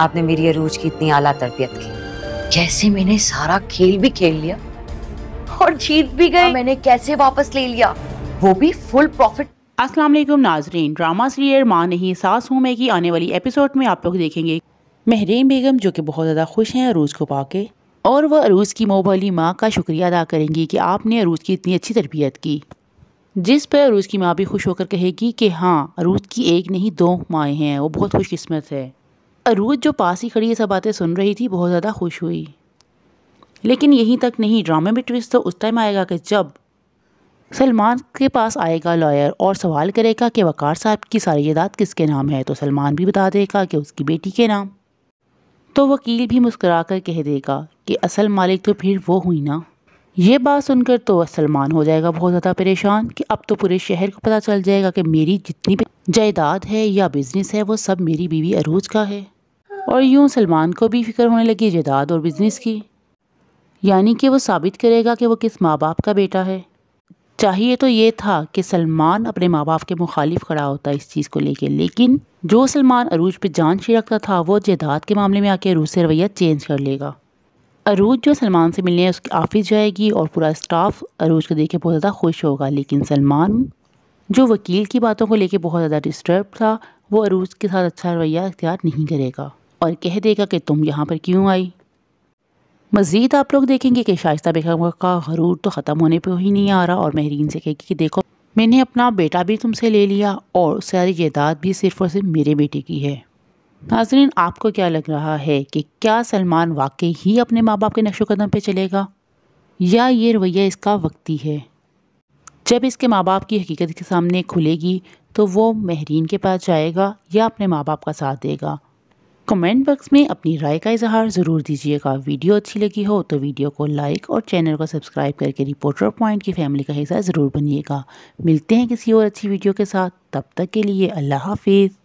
आपने मेरी अरूज की इतनी आला तरबियत की कैसे मैंने सारा खेल भी खेल लिया और जीत भी गए हाँ, मैंने कैसे वापस ले लिया वो भी फुल प्रॉफिट अस्सलाम वालेकुम नाजरीन ड्रामा सीरियल माँ नहीं सास हूँ मैं की आने वाली एपिसोड में आप लोग देखेंगे महरीन बेगम जो कि बहुत ज़्यादा खुश हैं अरूज को पाके और वह अरूज की मोह माँ का शुक्रिया अदा करेंगी कि आपने अरूज की इतनी अच्छी तरबियत की जिस पर अरूज की माँ भी खुश होकर कहेगी कि हाँ अरूज की एक नहीं दो माएँ हैं वो बहुत खुशकस्मत है अरूज जो पास ही खड़ी ये सब बातें सुन रही थी बहुत ज़्यादा खुश हुई लेकिन यहीं तक नहीं ड्रामे में ट्विस्ट तो उस टाइम आएगा कि जब सलमान के पास आएगा लॉयर और सवाल करेगा कि वकार साहब की सारी जायदाद किसके नाम है तो सलमान भी बता देगा कि उसकी बेटी के नाम तो वकील भी मुस्करा कर कह देगा कि असल मालिक तो फिर वो हुई ना ये बात सुनकर तो सलमान हो जाएगा बहुत ज़्यादा परेशान कि अब तो पूरे शहर को पता चल जाएगा कि मेरी जितनी जायदाद है या बिज़नेस है वो सब मेरी बीवी अरूज का है और यूँ सलमान को भी फिक्र होने लगी जायदाद और बिज़नेस की यानी कि वो साबित करेगा कि वो किस माँ बाप का बेटा है चाहिए तो ये था कि सलमान अपने माँ बाप के मुखालिफ खड़ा होता इस चीज़ को लेके लेकिन जो सलमान अरूज पे जान छिड़कता था वो जायदाद के मामले में आके अरूज से रवैया चेंज कर लेगा अरूज जो सलमान से मिलने उसके ऑफिस जाएगी और पूरा स्टाफ अरूज को देख के बहुत ज़्यादा खुश होगा लेकिन सलमान जो वकील की बातों को लेकर बहुत ज़्यादा डिस्टर्ब था वो अरूज के साथ अच्छा रवैया अख्तियार नहीं करेगा और कह देगा कि तुम यहाँ पर क्यों आई मज़ीद आप लोग देखेंगे कि शाइस्त बेगम का गरूर तो ख़त्म होने पर ही नहीं आ रहा और महरीन से कहेगी कि देखो मैंने अपना बेटा भी तुमसे ले लिया और सारी जायदाद भी सिर्फ और सिर्फ मेरे बेटे की है नाजरीन आपको क्या लग रहा है कि क्या सलमान वाकई ही अपने माँ बाप के नक्शो कदम पर चलेगा या ये रवैया इसका वक्ती है जब इसके माँ बाप की हकीकत के सामने खुलेगी तो वो महरीन के पास जाएगा या अपने माँ बाप का साथ देगा कमेंट बॉक्स में अपनी राय का इजहार ज़रूर दीजिएगा वीडियो अच्छी लगी हो तो वीडियो को लाइक और चैनल को सब्सक्राइब करके रिपोर्टर पॉइंट की फैमिली का हिस्सा ज़रूर बनिएगा मिलते हैं किसी और अच्छी वीडियो के साथ तब तक के लिए अल्लाह हाफिज़